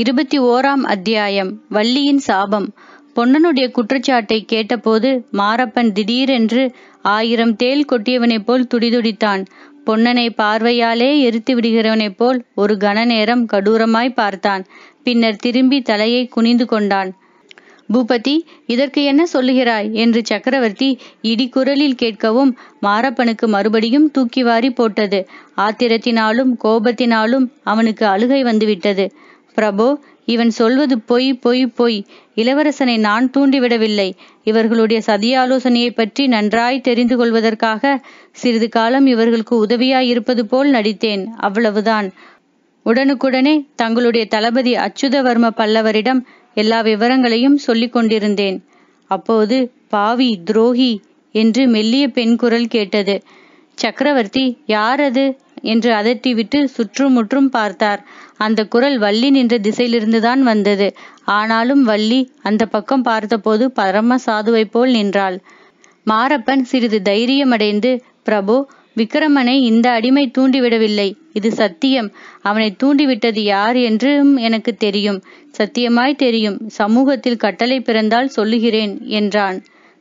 இருபத்தி ஓராம் அத்தியாயம் வள்ளியின் சாபம் பொன்னனுடைய குற்றச்சாட்டை கேட்டபோது மாரப்பன் திடீரென்று ஆயிரம் தேல் கொட்டியவனைப் போல் துடிதுடித்தான் பொன்னனை பார்வையாலே எரித்து விடுகிறவனைப் போல் ஒரு கன நேரம் கடூரமாய் பார்த்தான் பின்னர் திரும்பி தலையை குனிந்து கொண்டான் பூபதி இதற்கு என்ன சொல்லுகிறாய் என்று சக்கரவர்த்தி இடிக்குரலில் கேட்கவும் மாரப்பனுக்கு மறுபடியும் தூக்கி வாரி போட்டது ஆத்திரத்தினாலும் கோபத்தினாலும் அவனுக்கு அழுகை வந்துவிட்டது பிரபு இவன் சொல்வது பொய் பொய் பொய் இளவரசனை நான் தூண்டிவிடவில்லை இவர்களுடைய சதியாலோசனையை பற்றி நன்றாய் தெரிந்து கொள்வதற்காக சிறிது காலம் இவர்களுக்கு உதவியாயிருப்பது போல் நடித்தேன் அவ்வளவுதான் உடனுக்குடனே தங்களுடைய தளபதி அச்சுதவர்ம பல்லவரிடம் எல்லா விவரங்களையும் சொல்லிக் கொண்டிருந்தேன் அப்போது பாவி துரோகி என்று மெல்லிய பெண் குரல் கேட்டது சக்கரவர்த்தி யார் அது என்று அதட்டிவிட்டு சுற்றுமுற்றும் பார்த்தார் அந்த குரல் வள்ளி நின்ற திசையிலிருந்துதான் வந்தது ஆனாலும் வள்ளி அந்த பக்கம் பார்த்தபோது பரம சாதுவைப் போல் நின்றாள் மாரப்பன் சிறிது தைரியமடைந்து பிரபு விக்கிரமனை இந்த அடிமை தூண்டிவிடவில்லை இது சத்தியம் அவனை தூண்டிவிட்டது யார் என்றும் எனக்கு தெரியும் சத்தியமாய் தெரியும் சமூகத்தில் கட்டளை பிறந்தால் சொல்லுகிறேன் என்றான்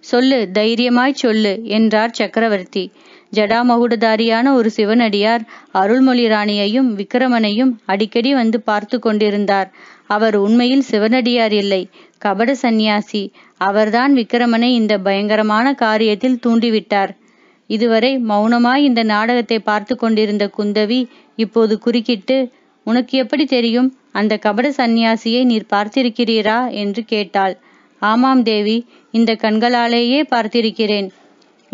சொல்லு தைரியமாய் சொல்லு என்றார் சக்கரவர்த்தி ஜடாமகுடதாரியான ஒரு சிவனடியார் அருள்மொழி ராணியையும் விக்கிரமனையும் அடிக்கடி வந்து பார்த்து கொண்டிருந்தார் அவர் உண்மையில் சிவனடியார் இல்லை கபட சந்நியாசி அவர்தான் விக்கிரமனை இந்த பயங்கரமான காரியத்தில் தூண்டிவிட்டார் இதுவரை மௌனமாய் இந்த நாடகத்தை பார்த்து கொண்டிருந்த குந்தவி இப்போது குறுக்கிட்டு உனக்கு எப்படி தெரியும் அந்த கபட சந்நியாசியை நீர் பார்த்திருக்கிறீரா என்று கேட்டாள் ஆமாம் தேவி இந்த கண்களாலேயே பார்த்திருக்கிறேன்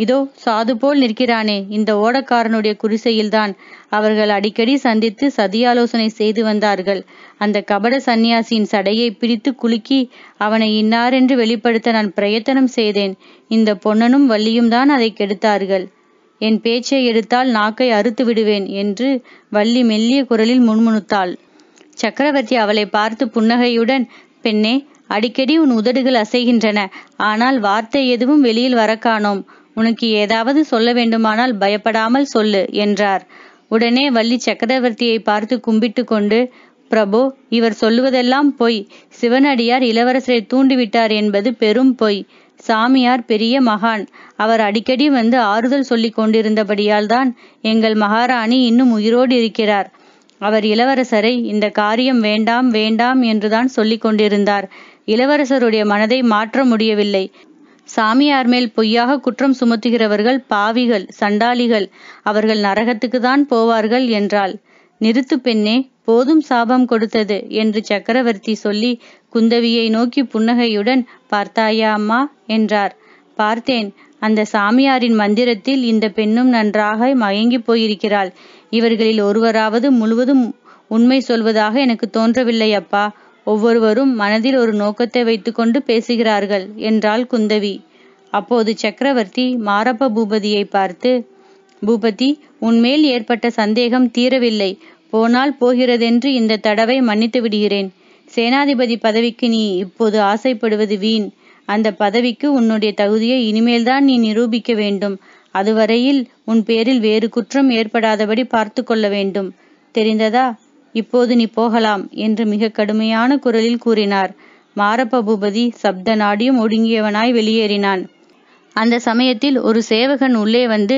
இதோ சாது போல் நிற்கிறானே இந்த ஓடக்காரனுடைய குடிசையில்தான் அவர்கள் அடிக்கடி சந்தித்து சதியாலோசனை செய்து வந்தார்கள் அந்த கபட சந்நியாசியின் சடையை பிடித்து குலுக்கி அவனை இன்னாரென்று வெளிப்படுத்த நான் பிரயத்தனம் செய்தேன் இந்த பொன்னனும் வள்ளியும் தான் அதை கெடுத்தார்கள் என் பேச்சை எடுத்தால் நாக்கை அறுத்து விடுவேன் என்று வள்ளி மெல்லிய குரலில் முன்முணுத்தாள் சக்கரவர்த்தி அவளை பார்த்து புன்னகையுடன் பெண்ணே அடிக்கடி உன் உதடுகள் அசைகின்றன ஆனால் வார்த்தை எதுவும் வெளியில் வர காணோம் உனக்கு ஏதாவது சொல்ல வேண்டுமானால் பயப்படாமல் சொல்லு என்றார் உடனே வள்ளி சக்கரவர்த்தியை பார்த்து கும்பிட்டு கொண்டு பிரபு இவர் சொல்லுவதெல்லாம் பொய் சிவனடியார் இளவரசரை தூண்டிவிட்டார் என்பது பெரும் பொய் சாமியார் பெரிய மகான் அவர் அடிக்கடி வந்து ஆறுதல் சொல்லி கொண்டிருந்தபடியால் தான் எங்கள் மகாராணி இன்னும் உயிரோடு இருக்கிறார் அவர் இளவரசரை இந்த காரியம் வேண்டாம் வேண்டாம் என்றுதான் சொல்லிக் கொண்டிருந்தார் இளவரசருடைய மனதை மாற்ற முடியவில்லை சாமியார் மேல் பொய்யாக குற்றம் சுமத்துகிறவர்கள் பாவிகள் சண்டாளிகள் அவர்கள் நரகத்துக்கு தான் போவார்கள் என்றாள் நிறுத்து பெண்ணே போதும் சாபம் கொடுத்தது என்று சக்கரவர்த்தி சொல்லி குந்தவியை நோக்கி புன்னகையுடன் பார்த்தாயா அம்மா என்றார் பார்த்தேன் அந்த சாமியாரின் மந்திரத்தில் இந்த பெண்ணும் நன்றாக மயங்கி போயிருக்கிறாள் இவர்களில் ஒருவராவது முழுவதும் உண்மை சொல்வதாக எனக்கு தோன்றவில்லை அப்பா ஒவ்வொருவரும் மனதில் ஒரு நோக்கத்தை வைத்துக்கொண்டு பேசுகிறார்கள் என்றாள் குந்தவி அப்போது சக்கரவர்த்தி மாரப்ப பூபதியை பார்த்து பூபதி உன்மேல் ஏற்பட்ட சந்தேகம் தீரவில்லை போனால் போகிறதென்று இந்த தடவை மன்னித்து விடுகிறேன் சேனாதிபதி பதவிக்கு நீ இப்போது ஆசைப்படுவது வீண் அந்த பதவிக்கு உன்னுடைய தகுதியை இனிமேல்தான் நீ நிரூபிக்க வேண்டும் அதுவரையில் உன் பேரில் வேறு குற்றம் ஏற்படாதபடி பார்த்து கொள்ள வேண்டும் தெரிந்ததா இப்போது நீ போகலாம் என்று மிக கடுமையான குரலில் கூறினார் பூபதி சப்த நாடியும் ஒடுங்கியவனாய் வெளியேறினான் அந்த சமயத்தில் ஒரு சேவகன் உள்ளே வந்து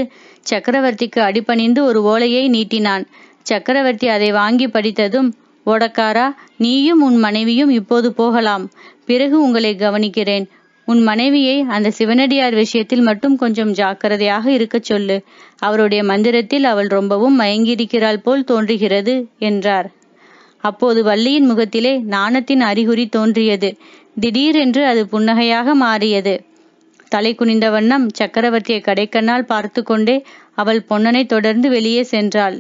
சக்கரவர்த்திக்கு அடிபணிந்து ஒரு ஓலையை நீட்டினான் சக்கரவர்த்தி அதை வாங்கி படித்ததும் ஓடக்காரா நீயும் உன் மனைவியும் இப்போது போகலாம் பிறகு உங்களை கவனிக்கிறேன் உன் மனைவியை அந்த சிவனடியார் விஷயத்தில் மட்டும் கொஞ்சம் ஜாக்கிரதையாக இருக்கச் சொல்லு அவருடைய மந்திரத்தில் அவள் ரொம்பவும் மயங்கியிருக்கிறாள் போல் தோன்றுகிறது என்றார் அப்போது வள்ளியின் முகத்திலே நாணத்தின் அறிகுறி தோன்றியது திடீரென்று அது புன்னகையாக மாறியது தலை குனிந்த வண்ணம் சக்கரவர்த்தியை கடைக்கண்ணால் பார்த்து கொண்டே அவள் பொன்னனை தொடர்ந்து வெளியே சென்றாள்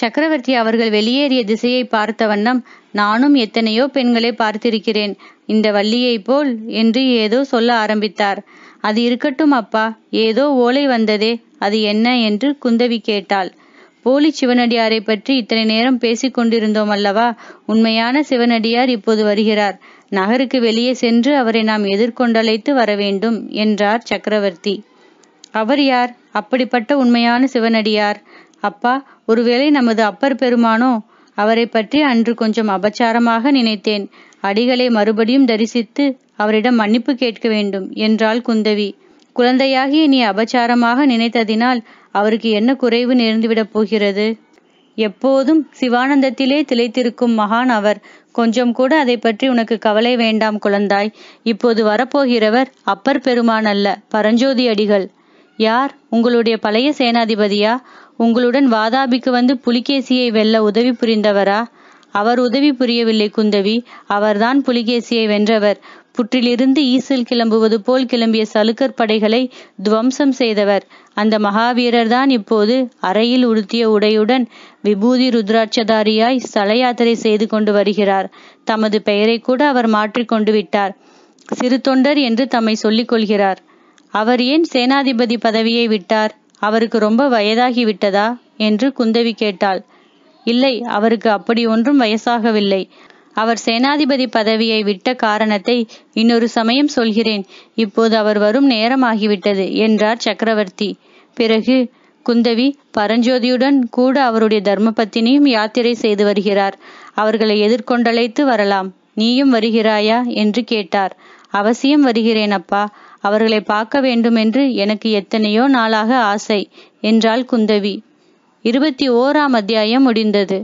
சக்கரவர்த்தி அவர்கள் வெளியேறிய திசையை பார்த்த வண்ணம் நானும் எத்தனையோ பெண்களை பார்த்திருக்கிறேன் இந்த வள்ளியைப் போல் என்று ஏதோ சொல்ல ஆரம்பித்தார் அது இருக்கட்டும் அப்பா ஏதோ ஓலை வந்ததே அது என்ன என்று குந்தவி கேட்டாள் போலி சிவனடியாரை பற்றி இத்தனை நேரம் பேசிக் கொண்டிருந்தோம் அல்லவா உண்மையான சிவனடியார் இப்போது வருகிறார் நகருக்கு வெளியே சென்று அவரை நாம் எதிர்கொண்டழைத்து வர வேண்டும் என்றார் சக்கரவர்த்தி அவர் யார் அப்படிப்பட்ட உண்மையான சிவனடியார் அப்பா ஒருவேளை நமது அப்பர் பெருமானோ அவரை பற்றி அன்று கொஞ்சம் அபச்சாரமாக நினைத்தேன் அடிகளை மறுபடியும் தரிசித்து அவரிடம் மன்னிப்பு கேட்க வேண்டும் என்றாள் குந்தவி குழந்தையாகிய நீ அபச்சாரமாக நினைத்ததினால் அவருக்கு என்ன குறைவு நேர்ந்துவிடப் போகிறது எப்போதும் சிவானந்தத்திலே திளைத்திருக்கும் மகான் அவர் கொஞ்சம் கூட அதை பற்றி உனக்கு கவலை வேண்டாம் குழந்தாய் இப்போது வரப்போகிறவர் அப்பர் பெருமான் அல்ல பரஞ்சோதி அடிகள் யார் உங்களுடைய பழைய சேனாதிபதியா உங்களுடன் வாதாபிக்கு வந்து புலிகேசியை வெல்ல உதவி புரிந்தவரா அவர் உதவி புரியவில்லை குந்தவி அவர்தான் புலிகேசியை வென்றவர் புற்றிலிருந்து ஈசல் கிளம்புவது போல் கிளம்பிய சலுக்கர் படைகளை துவம்சம் செய்தவர் அந்த மகாவீரர் தான் இப்போது அறையில் உடுத்திய உடையுடன் விபூதி ருத்ராட்சதாரியாய் ஸ்தல யாத்திரை செய்து கொண்டு வருகிறார் தமது பெயரை கூட அவர் மாற்றிக்கொண்டு விட்டார் சிறு தொண்டர் என்று தம்மை சொல்லிக் கொள்கிறார் அவர் ஏன் சேனாதிபதி பதவியை விட்டார் அவருக்கு ரொம்ப வயதாகி விட்டதா என்று குந்தவி கேட்டாள் இல்லை அவருக்கு அப்படி ஒன்றும் வயசாகவில்லை அவர் சேனாதிபதி பதவியை விட்ட காரணத்தை இன்னொரு சமயம் சொல்கிறேன் இப்போது அவர் வரும் நேரமாகிவிட்டது என்றார் சக்கரவர்த்தி பிறகு குந்தவி பரஞ்சோதியுடன் கூட அவருடைய தர்மபத்தினியும் யாத்திரை செய்து வருகிறார் அவர்களை எதிர்கொண்டழைத்து வரலாம் நீயும் வருகிறாயா என்று கேட்டார் அவசியம் வருகிறேன் அப்பா அவர்களை பார்க்க வேண்டுமென்று எனக்கு எத்தனையோ நாளாக ஆசை என்றாள் குந்தவி இருபத்தி ஓராம் அத்தியாயம் முடிந்தது